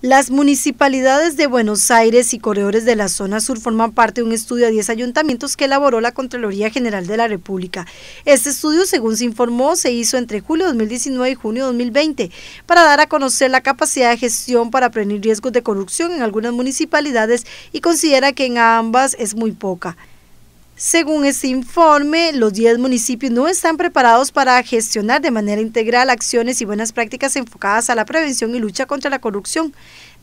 Las municipalidades de Buenos Aires y corredores de la zona sur forman parte de un estudio a 10 ayuntamientos que elaboró la Contraloría General de la República. Este estudio, según se informó, se hizo entre julio de 2019 y junio de 2020 para dar a conocer la capacidad de gestión para prevenir riesgos de corrupción en algunas municipalidades y considera que en ambas es muy poca. Según este informe, los 10 municipios no están preparados para gestionar de manera integral acciones y buenas prácticas enfocadas a la prevención y lucha contra la corrupción.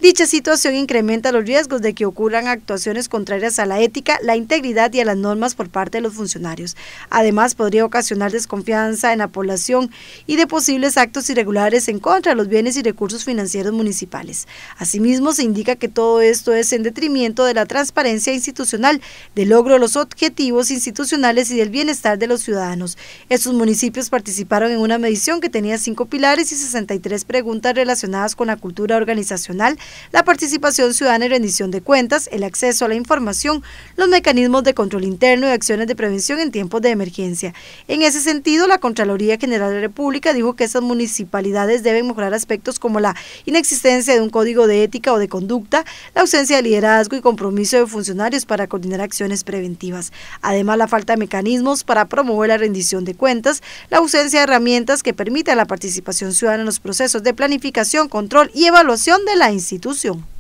Dicha situación incrementa los riesgos de que ocurran actuaciones contrarias a la ética, la integridad y a las normas por parte de los funcionarios. Además, podría ocasionar desconfianza en la población y de posibles actos irregulares en contra de los bienes y recursos financieros municipales. Asimismo, se indica que todo esto es en detrimento de la transparencia institucional, del logro de los objetivos institucionales y del bienestar de los ciudadanos. Estos municipios participaron en una medición que tenía cinco pilares y 63 preguntas relacionadas con la cultura organizacional, la participación ciudadana y rendición de cuentas, el acceso a la información, los mecanismos de control interno y acciones de prevención en tiempos de emergencia. En ese sentido, la Contraloría General de la República dijo que estas municipalidades deben mejorar aspectos como la inexistencia de un código de ética o de conducta, la ausencia de liderazgo y compromiso de funcionarios para coordinar acciones preventivas. Además, la falta de mecanismos para promover la rendición de cuentas, la ausencia de herramientas que permitan la participación ciudadana en los procesos de planificación, control y evaluación de la institución.